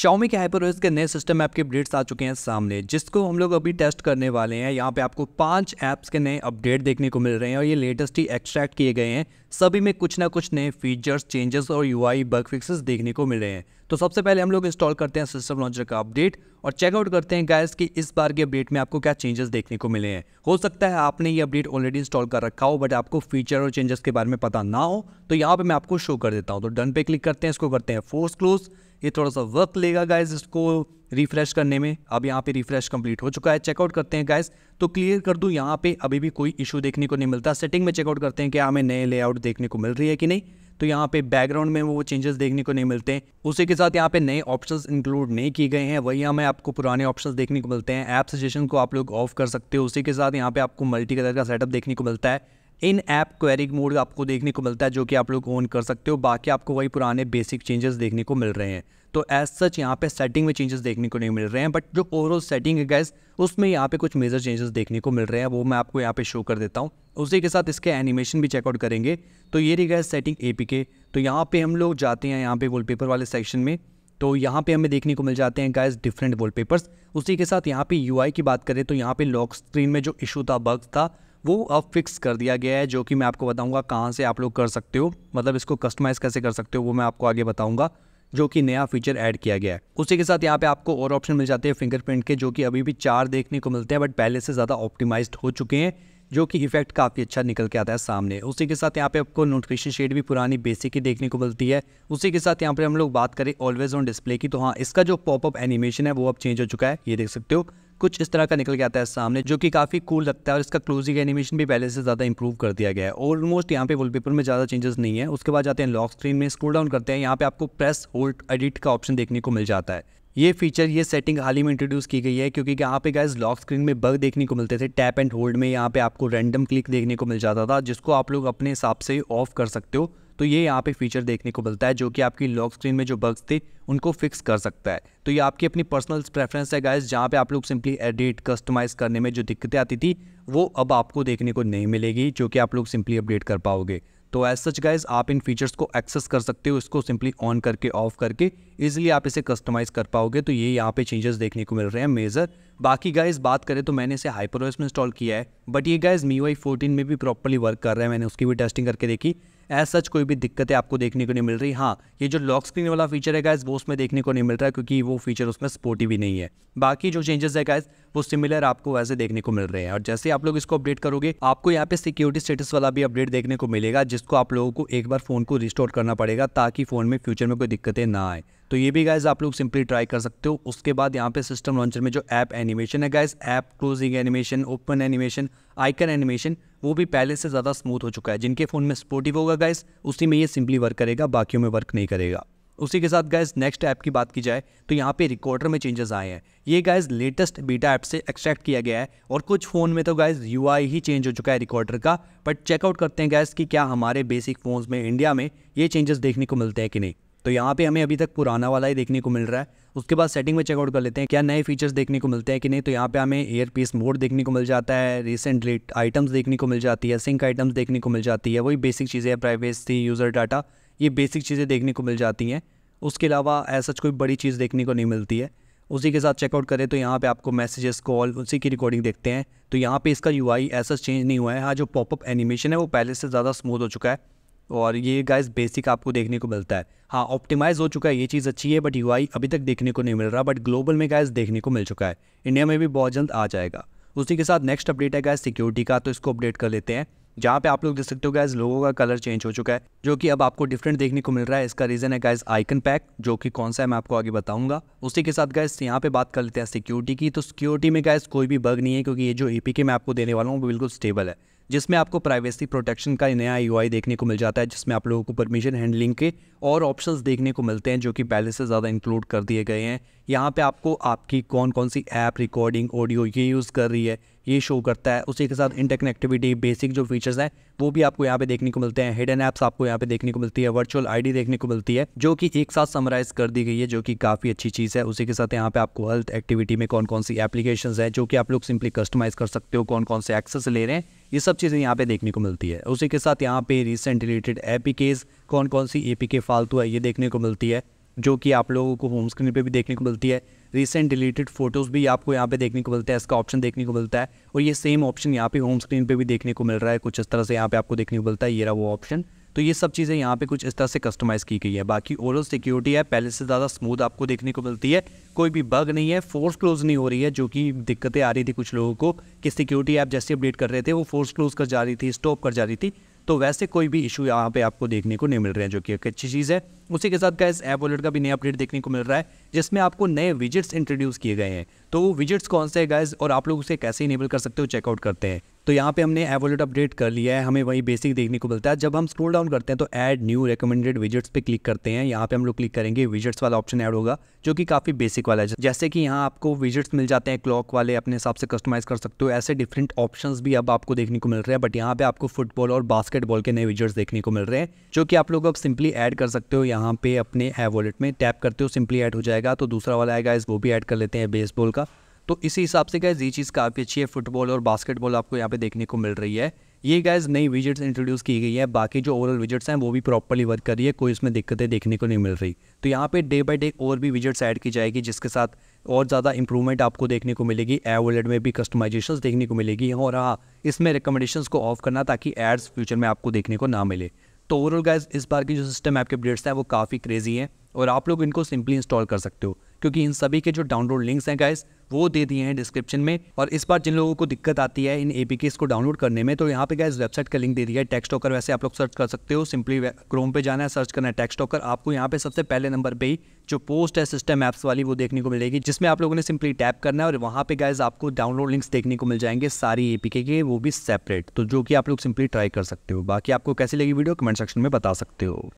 Xiaomi के HyperOS के नए सिस्टम ऐप के अपडेट्स आ चुके हैं सामने जिसको हम लोग अभी टेस्ट करने वाले हैं यहाँ पे आपको पांच ऐप्स के नए अपडेट देखने को मिल रहे हैं और ये लेटेस्ट ही एक्सट्रैक्ट किए गए हैं सभी में कुछ ना कुछ नए फीचर्स चेंजेस और यू आई बग फिक्सेस देखने को मिल रहे हैं तो सबसे पहले हम लोग इंस्टॉल करते हैं सिस्टम लॉन्चर का अपडेट और चेकआउट करते हैं गैस कि इस बार के अपडेट में आपको क्या चेंजेस देखने को मिले हैं हो सकता है आपने ये अपडेट ऑलरेडी इंस्टॉल कर रखा हो बट आपको फीचर और चेंजेस के बारे में पता ना हो तो यहाँ पर मैं आपको शो कर देता हूँ तो डन पे क्लिक करते हैं इसको करते हैं फोर्स क्लोज ये थोड़ा सा वक्त लेगा गाइज इसको रिफ्रेश करने में अब यहाँ पे रिफ्रेश कंप्लीट हो चुका है चेकआउट करते हैं गाइज तो क्लियर कर दूँ यहाँ पे अभी भी कोई इशू देखने को नहीं मिलता सेटिंग में चेकआउट करते हैं कि हाँ, हमें नए लेआउट देखने को मिल रही है कि नहीं तो यहाँ पे बैकग्राउंड में वो चेंजेस देखने को नहीं मिलते हैं उसी के साथ यहाँ पे नए ऑप्शंस इंक्लूड नहीं किए गए हैं वही हमें आपको पुराने ऑप्शंस देखने को मिलते हैं ऐप सजेशन को आप लोग ऑफ कर सकते हो उसी के साथ यहाँ पे आपको मल्टी कलर का सेटअप देखने को मिलता है इन ऐप क्वेरिक मोड आपको देखने को मिलता है जो कि आप लोग ऑन कर सकते हो बाकी आपको वही पुराने बेसिक चेंजेस देखने को मिल रहे हैं तो एज सच यहाँ पे सेटिंग में चेंजेस देखने को नहीं मिल रहे हैं बट जो ओवरऑल सेटिंग है गैस उसमें यहाँ पे कुछ मेजर चेंजेस देखने को मिल रहे हैं वो मैं आपको यहाँ पे शो कर देता हूँ उसी के साथ इसके एनिमेशन भी चेकआउट करेंगे तो ये रही गैस सेटिंग ए तो यहाँ पर हम लोग जाते हैं यहाँ पे पेपर वाले सेक्शन में तो यहाँ पे हमें देखने को मिल जाते हैं गाइस डिफरेंट वॉलपेपर्स उसी के साथ यहाँ पे यूआई की बात करें तो यहाँ पे लॉक स्क्रीन में जो इशू था बग्स था वो अब फिक्स कर दिया गया है जो कि मैं आपको बताऊंगा कहाँ से आप लोग कर सकते हो मतलब इसको कस्टमाइज़ कैसे कर सकते हो वो मैं आपको आगे बताऊँगा जो कि नया फीचर ऐड किया गया है उसी के साथ यहाँ पे आपको और ऑप्शन मिल जाते हैं फिंगरप्रिंट के जो कि अभी भी चार देखने को मिलते हैं बट पहले से ज़्यादा ऑप्टिमाइज हो चुके हैं जो कि इफेक्ट काफ़ी अच्छा निकल के आता है सामने उसी के साथ यहाँ पे आपको नोटिफिकेशन शेड भी पुरानी बेसिक ही देखने को मिलती है उसी के साथ यहाँ पे हम लोग बात करें ऑलवेज ऑन डिस्प्ले की तो हाँ इसका जो पॉपअप एनिमेशन है वो अब चेंज हो चुका है ये देख सकते हो कुछ इस तरह का निकल के आता है सामने जो कि काफ़ी कूल लगता है और इसका क्लोजिंग एनिमेशन भी पहले से ज़्यादा इंप्रूव कर दिया गया है ऑलमोस्ट यहाँ पे वॉलपेपर में ज़्यादा चेंजेस नहीं है उसके बाद जाते हैं लॉक स्क्रीन में स्क्रोल डाउन करते हैं यहाँ पे आपको प्रेस होल्ड एडिट का ऑप्शन देखने को मिल जाता है ये फीचर ये सेटिंग हाल ही में इंट्रोड्यूस की गई है क्योंकि यहाँ पे गैस लॉक स्क्रीन में बग देखने को मिलते थे टैप एंड होल्ड में यहाँ पे आपको रैंडम क्लिक देखने को मिल जाता था जिसको आप लोग अपने हिसाब से ऑफ कर सकते हो तो ये यहाँ पे फीचर देखने को मिलता है जो कि आपकी लॉक स्क्रीन में जो बग्स थे उनको फिक्स कर सकता है तो ये आपकी अपनी पर्सनल प्रेफरेंस है गाइज जहाँ पे आप लोग सिंपली एडिट कस्टमाइज़ करने में जो दिक्कतें आती थी वो अब आपको देखने को नहीं मिलेगी जो कि आप लोग सिंपली अपडेट कर पाओगे तो एज सच गाइज आप इन फीचर्स को एक्सेस कर सकते हो इसको सिंपली ऑन करके ऑफ करके इजिली आप इसे कस्टमाइज़ कर पाओगे तो ये यहाँ पे चेंजेस देखने को मिल रहे हैं मेजर बाकी गाइज बात करें तो मैंने इसे हाइपर में इंस्टॉल किया है बट ये गाइज मी वाई फोर्टीन में भी प्रॉपरली वर्क कर रहा है मैंने उसकी भी टेस्टिंग करके देखी एज सच कोई भी दिक्कतें आपको देखने को नहीं मिल रही हाँ ये जो लॉक स्क्रीन वाला फीचर है गाइज वो उसमें देखने को नहीं मिल रहा है क्योंकि वो फीचर उसमें स्पोर्टिव ही नहीं है बाकी जो चेंजेस है गाइज वो सिमिलर आपको वैसे देखने को मिल रहे हैं और जैसे आप लोग इसको अपडेट करोगे आपको यहाँ पे सिक्योरिटी स्टेटस वाला भी अपडेट देखने को मिलेगा जिसको आप लोगों को एक बार फोन को रिस्टोर करना पड़ेगा ताकि फोन में फ्यूचर में कोई दिक्कतें ना आए तो ये भी गाइज आप लोग सिंपली ट्राई कर सकते हो उसके बाद यहाँ पे सिस्टम लॉन्चर में जो ऐप एनिमेशन है guys app closing animation open animation icon animation वो भी पहले से ज़्यादा स्मूथ हो चुका है जिनके फ़ोन में सपोर्टिव होगा गाइज उसी में ये सिंपली वर्क करेगा बाकियों में वर्क नहीं करेगा उसी के साथ गाइज नेक्स्ट ऐप की बात की जाए तो यहाँ पे रिकॉर्डर में चेंजेस आए हैं ये गाइज लेटेस्ट बीटा ऐप से एक्सट्रैक्ट किया गया है और कुछ फ़ोन में तो गाइज यू ही चेंज हो चुका है रिकॉर्डर का बट चेकआउट करते हैं गाइज कि क्या हमारे बेसिक फ़ोन्स में इंडिया में ये चेंजेस देखने को मिलते हैं कि नहीं तो यहाँ पे हमें अभी तक पुराना वाला ही देखने को मिल रहा है उसके बाद सेटिंग में चेकआउट कर लेते हैं क्या नए फीचर्स देखने को मिलते हैं कि नहीं तो यहाँ पे हमें एयर पीस मोड देखने को मिल जाता है रिसेंट आइटम्स देखने को मिल जाती है सिंक आइटम्स देखने को मिल जाती है वही बेसिक चीज़ें हैं प्राइवेसी यूज़र डाटा ये बेसिक चीज़ें देखने को मिल जाती हैं उसके अलावा ऐसा कोई बड़ी चीज़ देखने को नहीं मिलती है उसी के साथ चेकआउट करें तो यहाँ पे आपको मैसेजेस कॉल उसी की रिकॉर्डिंग देखते हैं तो यहाँ पे इसका यूआई ऐसा चेंज नहीं हुआ है हाँ जो पॉपअप एनिमेशन है वो पहले से ज़्यादा स्मूथ हो चुका है और ये गाइस बेसिक आपको देखने को मिलता है हाँ ऑप्टिमाइज़ हो चुका है ये चीज़ अच्छी है बट यू अभी तक देखने को नहीं मिल रहा बट ग्लोबल में गाइस देखने को मिल चुका है इंडिया में भी बहुत जल्द आ जाएगा उसी के साथ नेक्स्ट अपडेट है गाइस सिक्योरिटी का तो इसको अपडेट कर लेते हैं जहाँ पे आप लोग देख सकते हो गैस लोगों का कलर चेंज हो चुका है जो कि अब आपको डिफरेंट देखने को मिल रहा है इसका रीज़न है गैस आइकन पैक जो कि कौन सा है मैं आपको आगे बताऊंगा उसी के साथ गैस यहाँ पे बात कर लेते हैं सिक्योरिटी की तो सिक्योरिटी में गैस कोई भी बग नहीं है क्योंकि ये जो ए मैं आपको देने वाला हूँ वो बिल्कुल स्टेबल है जिसमें आपको प्राइवेसी प्रोटेक्शन का नया यू देखने को मिल जाता है जिसमें आप लोगों को परमिशन हैंडलिंग के और ऑप्शंस देखने को मिलते हैं जो कि पहले से ज़्यादा इंक्लूड कर दिए गए हैं यहाँ पे आपको आपकी कौन कौन सी ऐप रिकॉर्डिंग ऑडियो ये यूज़ कर रही है ये शो करता है उसी के साथ इंटरकनेक्टिविटी बेसिक जो फीचर्स हैं वो भी आपको यहाँ पे देखने को मिलते हैं हिडन ऐप्स आपको यहाँ पे देखने को मिलती है वर्चुअल आईडी देखने को मिलती है जो कि एक साथ समराइज कर दी गई है जो कि काफ़ी अच्छी चीज़ है उसी के साथ यहाँ पे आपको हेल्थ एक्टिविटी में कौन कौन सी एप्लीकेशन है जो कि आप लोग सिंपली कस्टमाइज कर सकते हो कौन कौन से एक्सेस ले रहे हैं ये सब चीज़ें यहाँ पे देखने को मिलती है उसी के साथ यहाँ पे रिसेंट रिलेटेड ए कौन कौन सी ए पी फालतू है ये देखने को मिलती है जो कि आप लोगों को होम स्क्रीन पे भी देखने को मिलती है रिसेंट डिलीटेड फोटोज़ भी आपको यहाँ पे देखने को मिलता है इसका ऑप्शन देखने को मिलता है और ये सेम ऑप्शन यहाँ पे होम स्क्रीन पे भी देखने को मिल रहा है कुछ इस तरह से यहाँ पे आपको देखने को मिलता है ये रहा वो ऑप्शन तो ये सब चीज़ें यहाँ पे कुछ इस तरह से कस्टमाइज़ की गई है बाकी ओवरऑल सिक्योरिटी है पहले से ज़्यादा स्मूथ आपको देखने को मिलती है कोई भी बग नहीं है फोर्स क्लोज नहीं हो रही है जो कि दिक्कतें आ रही थी कुछ लोगों को कि सिक्योरिटी ऐप जैसे अपडेट कर रहे थे वो फोर्स क्लोज कर जा रही थी स्टॉप कर जा रही थी तो वैसे कोई भी इशू यहाँ पे आपको देखने को नहीं मिल रहे हैं जो कि एक अच्छी चीज़ है उसी के साथ क्या इस ऐप वॉलेट का भी नया अपडेट देखने को मिल रहा है जिसमें आपको नए विजिट्स इंट्रोड्यूस किए गए हैं तो वो विजिट्स कौन से है गाइज और आप लोग उसे कैसे इनेबल कर सकते हो चेकआउट करते हैं तो यहाँ पे हमने एवोलेट अपडेट कर लिया है हमें वही बेसिक देखने को मिलता है जब हम स्क्रोल डाउन करते हैं तो ऐड न्यू रिकमेंडेड विजिट्स पे क्लिक करते हैं यहाँ पे हम लोग क्लिक करेंगे विजिट्स वाला ऑप्शन ऐड होगा जो कि काफ़ी बेसिक वाला है जैसे कि यहाँ आपको विजिट्स मिल जाते हैं क्लॉक वाले अपने हिसाब से कस्टमाइज कर सकते हो ऐसे डिफरेंट ऑप्शन भी अब आपको देखने को मिल रहे हैं बट यहाँ पे आपको फुटबॉल और बास्केटबॉल के नए विजिट्स देखने को मिल रहे हैं जो कि आप लोग अब सिंपली एड कर सकते हो यहाँ पे अपने एवोलेट में टैप करते हो सिंपली एड हो जाएगा तो दूसरा वाला आएगा इस वो भी एड कर लेते हैं बेसबॉल का तो इसी हिसाब से गैज़ ये चीज़ काफ़ी अच्छी है फुटबॉल और बास्केटबॉल आपको यहाँ पे देखने को मिल रही है ये गैज़ नई विजिट्स इंट्रोड्यूस की गई है बाकी जो ओवरऑल विजिट्स हैं वो भी प्रॉपरली वर्क कर रही है कोई इसमें दिक्कतें देखने को नहीं मिल रही तो यहाँ पे डे बाय डे और भी विजिट्स ऐड की जाएगी जिसके साथ और ज़्यादा इंप्रूवमेंट आपको देखने को मिलेगी ए वॉलेट में भी कस्टमाइजेशन देखने को मिलेगी और हाँ इसमें रिकमेंडेशन को ऑफ करना ताकि एड्स फ्यूचर में आपको देखने को ना मिले तो ओवरऑल गैस इस बार की जो सिस्टम ऐप के अपडेट्स हैं वो काफ़ी क्रेजी हैं और आप लोग इनको सिंपली इंस्टॉल कर सकते हो क्योंकि इन सभी के जो डाउनलोड लिंक्स हैं गाइस वो दे दिए हैं डिस्क्रिप्शन में और इस बार जिन लोगों को दिक्कत आती है इन एपीकेस को डाउनलोड करने में तो यहाँ पे गाइस वेबसाइट का लिंक दे दिया है टेक्स्ट टॉकर वैसे आप लोग सर्च कर सकते हो सिंपली क्रोम पे जाना है सर्च करना है टेक्स्ट टॉकर आपको यहाँ पे सबसे पहले नंबर पर ही जो पोस्ट है सिस्टम ऐप्स वाली वो देखने को मिलेगी जिसमें आप लोगों ने सिंपली टैप करना है और वहाँ पे गाइज आपको डाउनलोड लिंक्स देखने को मिल जाएंगे सारी एपी के वो भी सेपरेट तो जो कि आप लोग सिंपली ट्राई कर सकते हो बाकी आपको कैसी लगी वीडियो कमेंट सेक्शन में बता सकते हो